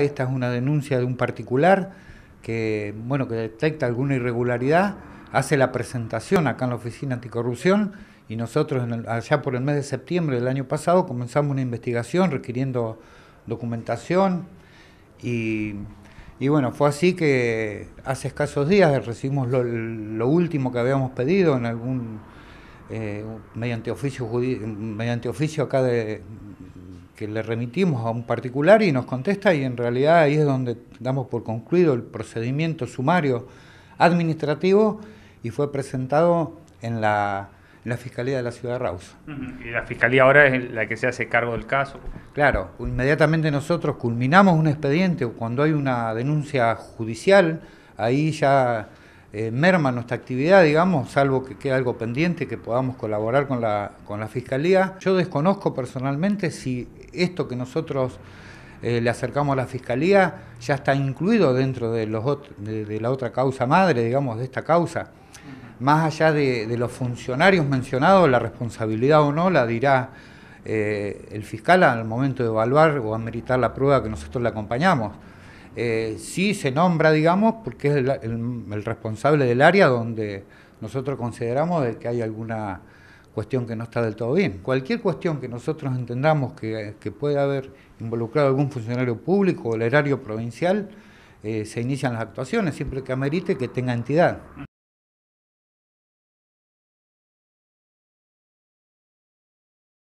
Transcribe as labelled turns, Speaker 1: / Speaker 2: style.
Speaker 1: Esta es una denuncia de un particular que, bueno, que detecta alguna irregularidad, hace la presentación acá en la Oficina Anticorrupción y nosotros en allá por el mes de septiembre del año pasado comenzamos una investigación requiriendo documentación y, bueno, fue así que hace escasos días recibimos lo, último que habíamos pedido en algún... Eh, mediante oficio mediante oficio acá de, que le remitimos a un particular y nos contesta y en realidad ahí es donde damos por concluido el procedimiento sumario administrativo y fue presentado en la, Fiscalía de la Ciudad de Rausa. Y la Fiscalía ahora es la que se hace cargo del caso. Claro, inmediatamente nosotros culminamos un expediente o cuando hay una denuncia judicial, ahí ya eh, merma nuestra actividad, digamos, salvo que quede algo pendiente, que podamos colaborar con la, Fiscalía. Yo desconozco personalmente si esto que nosotros eh, le acercamos a la Fiscalía ya está incluido dentro de, los de, la otra causa madre, digamos, de esta causa. Más allá de, los funcionarios mencionados, la responsabilidad o no la dirá eh, el fiscal al momento de evaluar o ameritar la prueba que nosotros le acompañamos. Eh, sí se nombra, digamos, porque es el, responsable del área donde nosotros consideramos de que hay alguna cuestión que no está del todo bien. Cualquier cuestión que nosotros entendamos que, puede haber involucrado algún funcionario público o el erario provincial, eh, se inician las actuaciones, siempre que amerite que tenga entidad.